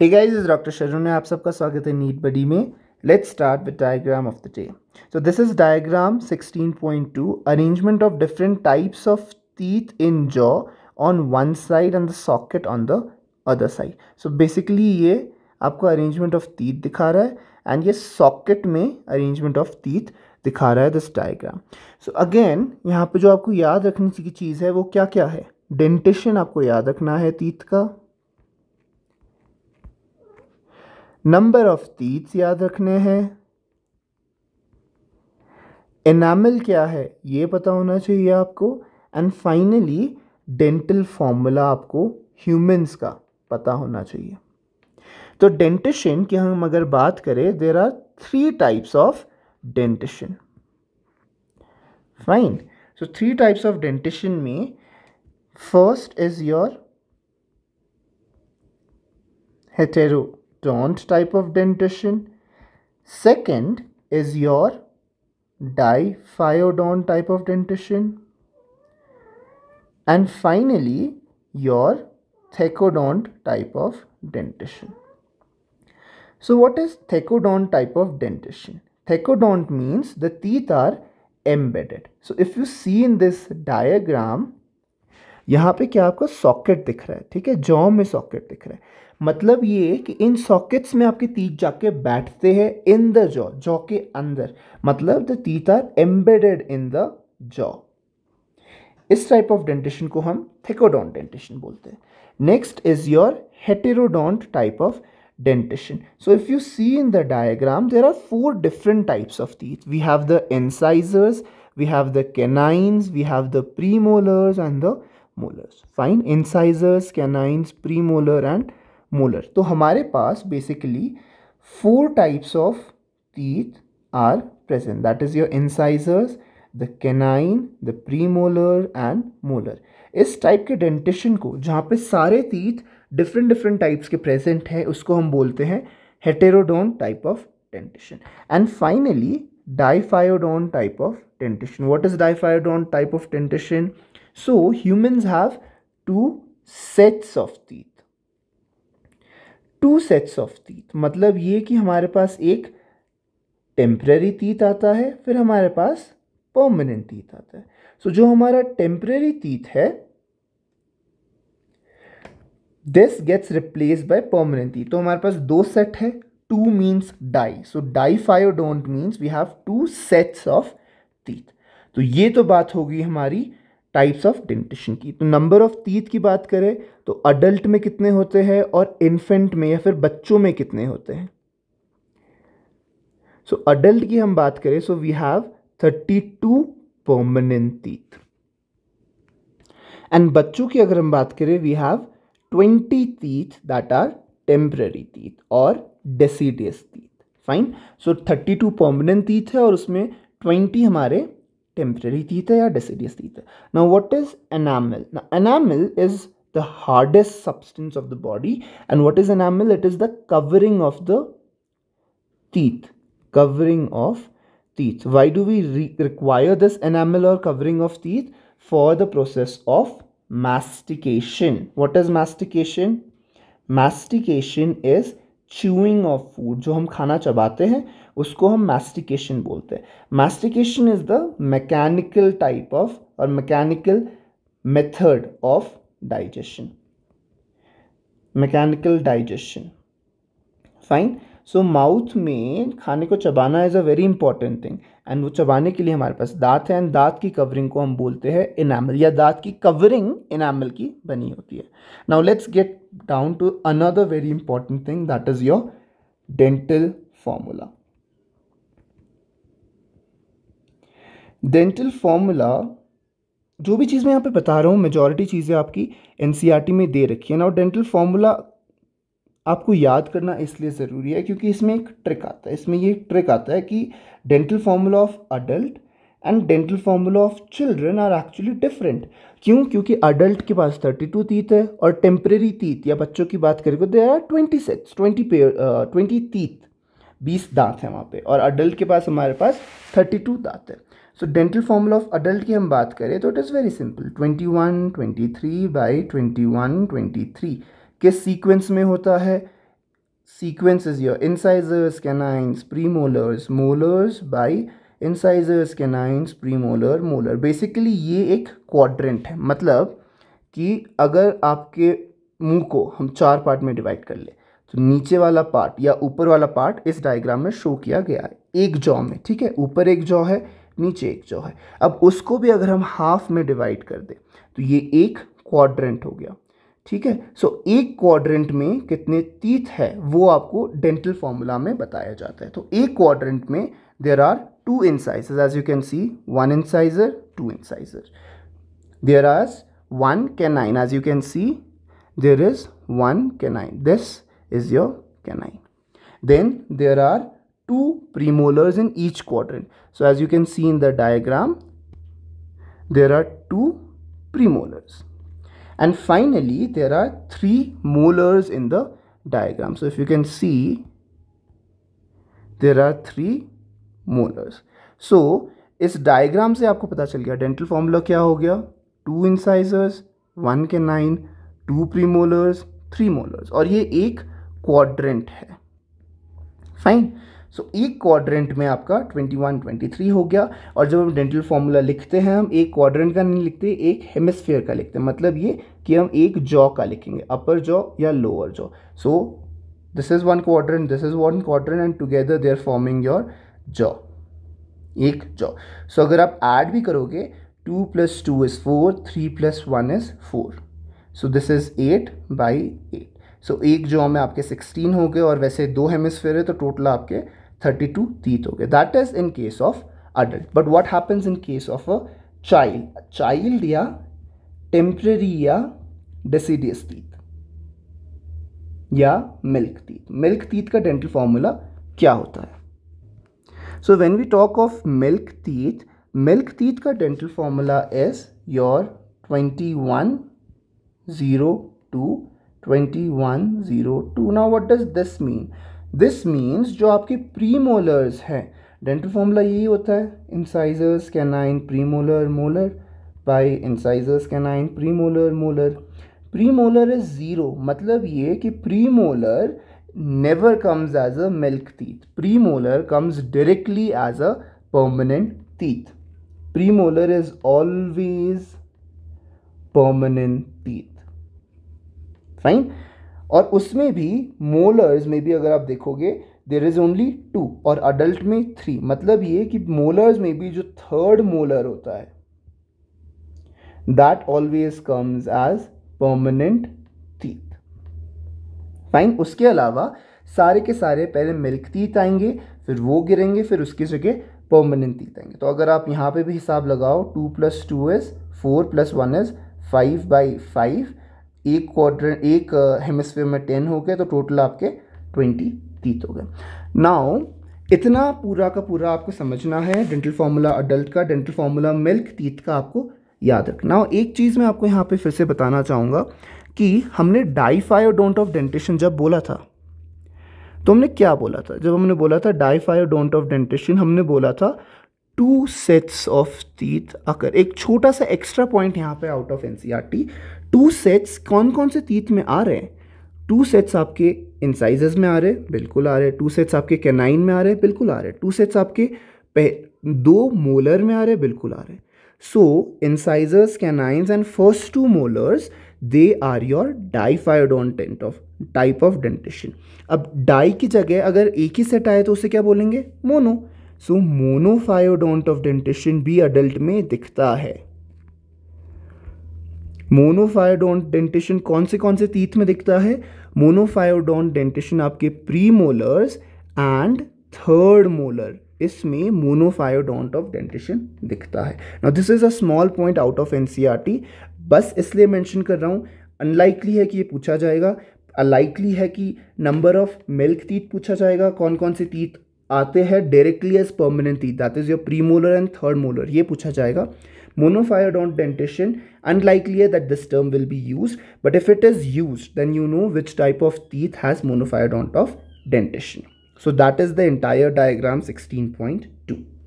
Hey guys doctor शरण में आप सबका स्वागत है नीट बडी में let's start with diagram of the day so this is diagram 16.2 arrangement of different types of teeth in jaw on one side and the socket on the other side so basically ये आपको arrangement of teeth दिखा रहा है and ये socket में arrangement of teeth दिखा रहा है दिस diagram. सो अगेन यहाँ पर जो आपको याद रखने की चीज़ है वो क्या क्या है डेंटिशन आपको याद रखना है तीत का नंबर ऑफ तीत्स याद रखने हैं एनामल क्या है ये पता होना चाहिए आपको एंड फाइनली डेंटल फॉर्मूला आपको ह्यूमंस का पता होना चाहिए तो डेंटिशन की हम अगर बात करें there are three types of dentition fine so three types of dentition में first is your hetero don't type of dentition. Second is your diphyodont type of dentition. And finally, your thecodont type of dentition. So what is thecodont type of dentition? Thecodont means the teeth are embedded. So if you see in this diagram, यहाँ पे क्या आपका socket दिख रहा है ठीक है jaw में सॉकेट दिख रहा है मतलब ये कि इन सॉकेट्स में आपके तीत जाके बैठते हैं इन द जॉ जॉ के अंदर मतलब the teeth are embedded in the jaw इस टाइप ऑफ डेंटिशन को हम थिकोडॉन्ट डेंटिशन बोलते हैं next is your heterodont type of dentition so if you see in the diagram there are four different types of teeth. We have the incisors, we have the canines we have the premolars and the molars fine incisors canines premolar and molar तो हमारे पास basically four types of teeth are present that is your incisors the canine the premolar and molar इस type के dentition को जहाँ पे सारे teeth different different types के प्रेजेंट हैं उसको हम बोलते हैं heterodont type of dentition and finally diphyodont type of dentition what is diphyodont type of dentition So humans have two sets of teeth. Two sets of teeth मतलब ये कि हमारे पास एक टेम्प्रेरी तीत आता है फिर हमारे पास परमानेंट तीत आता है सो so, जो हमारा टेम्प्रेरी तीत है this gets replace by permanent teeth तो हमारे पास दो सेट है two means di so diphyodont means we have two sets of teeth तो ये तो बात होगी हमारी टाइप्स ऑफ डेंटिशन की तो नंबर ऑफ तीत की बात करें तो अडल्ट में कितने होते हैं और इन्फेंट में या फिर बच्चों में कितने होते हैं सो so, अडल्ट की हम बात करें so we have thirty two permanent teeth and बच्चों की अगर हम बात करें we have twenty teeth that are temporary teeth और deciduous teeth fine so thirty two permanent teeth है और उसमें ट्वेंटी हमारे temporary theta or deciduous theta. Now what is enamel? Now enamel is the hardest substance of the body and what is enamel? It is the covering of the teeth. Covering of teeth. Why do we re require this enamel or covering of teeth? For the process of mastication. What is mastication? Mastication is chewing of food जो हम खाना चबाते हैं उसको हम mastication बोलते हैं mastication is the mechanical type of और mechanical method of digestion mechanical digestion fine so mouth में खाने को चबाना is a very important thing and वो चबाने के लिए हमारे पास दांत है एंड दांत की कवरिंग को हम बोलते हैं इनामल या दांत की कवरिंग इनामल की बनी होती है now let's get down to another very important thing that is your dental formula dental formula जो भी चीज़ मैं यहाँ पे बता रहा हूँ मेजॉरिटी चीज़ें आपकी एन e में दे रखी है ना और डेंटल फार्मूला आपको याद करना इसलिए ज़रूरी है क्योंकि इसमें एक ट्रिक आता है इसमें ये ट्रिक आता है कि dental formula of adult and dental formula of children are actually different क्यों क्योंकि अडल्ट के पास थर्टी टू तीत है और टेम्प्रेरी तीत या बच्चों की बात करें तो they are twenty sets twenty पे ट्वेंटी तीत बीस दांत हैं वहाँ पे और अडल्ट के पास हमारे पास थर्टी टू दांत है so dental formula of adult की हम बात करें तो it is very simple twenty one twenty three by twenty one twenty three किस सीक्वेंस में होता है sequence is your incisors canines premolars molars by incisors canines premolar molar basically ये एक क्वाड्रेंट है मतलब कि अगर आपके मुंह को हम चार पार्ट में डिवाइड कर ले तो नीचे वाला पार्ट या ऊपर वाला पार्ट इस डायग्राम में शो किया गया है एक जॉ में ठीक है ऊपर एक जॉ है नीचे एक जॉ है अब उसको भी अगर हम हाफ में डिवाइड कर दें तो ये एक क्वाड्रेंट हो गया ठीक है सो so, एक क्वाड्रेंट में कितने तीत है वो आपको डेंटल फॉर्मूला में बताया जाता है तो एक क्वाड्रेंट में there are two size as you can see one incisor two incisor there are one canine as you can see there is one canine this is your canine then there are two premolars in each quadrant so as you can see in the diagram there are two premolars And finally, there are three molars in the diagram. So if you can see, there are three molars. So इस diagram से आपको पता चल गया dental formula क्या हो गया two incisors one canine two premolars three molars और ये एक क्वाड्रेंट है फाइन सो so, एक e क्वाड्रेंट में आपका 21, 23 हो गया और जब हम डेंटल फार्मूला लिखते हैं हम एक क्वाड्रेंट का नहीं लिखते एक हेमिसफेयर का लिखते हैं मतलब ये कि हम एक जॉ का लिखेंगे अपर जॉ या lower jaw so this is one quadrant this is one quadrant and together they are forming your jaw एक जॉ सो so, अगर आप ऐड भी करोगे two plus two is four three plus one is four so this is eight by eight so so, एक जो हमें आपके sixteen हो गए और वैसे दो हेमिसफेयर है तो टोटल आपके थर्टी टू तीत हो गए that is in case of adult but what happens in case of a child child या टेम्प्रेरी या डिसीडियस तीत या मिल्क तीत मिल्क तीत का डेंटल फॉर्मूला क्या होता है so when we talk of milk teeth milk teeth का dental formula is your twenty one zero two 2102 now what does this mean this means जो आपके premolars हैं dental formula यही होता है incisors canine premolar molar by incisors canine premolar molar premolar is zero मतलब ये कि premolar never comes as a milk teeth premolar comes directly as a permanent teeth premolar is always permanent teeth fine और उसमें भी molars में भी अगर आप देखोगे देर इज़ ओनली टू और अडल्ट में थ्री मतलब ये कि मोलर्स में भी जो थर्ड मोलर होता है that always comes as permanent teeth fine उसके अलावा सारे के सारे पहले मिल्क तीत आएंगे फिर वो गिरेंगे फिर उसकी जगह परमानेंट तीत आएंगे तो अगर आप यहाँ पे भी हिसाब लगाओ two plus two is four plus one is five by five एक क्वार एक हेमस्फेयर uh, में टेन हो गया तो टोटल आपके ट्वेंटी तीत हो गए नाउ इतना पूरा का पूरा आपको समझना है डेंटल फार्मूला अडल्ट का डेंटल फार्मूला मिल्क तीत का आपको याद रखना और एक चीज़ मैं आपको यहाँ पे फिर से बताना चाहूँगा कि हमने डोंट ऑफ डेंटेशन जब बोला था तो हमने क्या बोला था जब हमने बोला था डोंट ऑफ डेंटेशन हमने बोला था टू सेट्स ऑफ तीथ अकर एक छोटा सा एक्स्ट्रा पॉइंट यहाँ पे out of the two sets कौन कौन से तीथ में आ रहे हैं टू सेट्स आपके इंसाइजेस में आ रहे हैं बिल्कुल आ रहे हैं टू सेट्स आपके कैनाइन में आ रहे हैं बिल्कुल आ रहे हैं टू सेट्स आपके दो मोलर में आ रहे हैं बिल्कुल आ रहे हैं so incisors canines and first two molars they are your diphyodont of type of dentition अब डाई की जगह अगर एक ही सेट आए तो उसे क्या बोलेंगे mono so monophyodont of dentition भी अडल्ट में दिखता है मोनोफायोडोंट डेंटिशन कौन से कौन से तीत में दिखता है मोनोफायोडोंट डेंटिशन आपके premolars and third molar इसमें मोनोफायोडोंट ऑफ डेंटिशन दिखता है now this is a small point out of NCERT बस इसलिए मेंशन कर रहा हूँ अनलाइकली है कि ये पूछा जाएगा अलाइकली है कि नंबर ऑफ मिल्क तीत पूछा जाएगा कौन कौन से तीत आते हैं directly as permanently that is your premolar and third molar ये पूछा जाएगा डॉन्ट डेंटेशन अनलाइकली है that this term will be use but if it is use then you know which type of teeth has dont of dentition so that is the entire diagram sixteen point to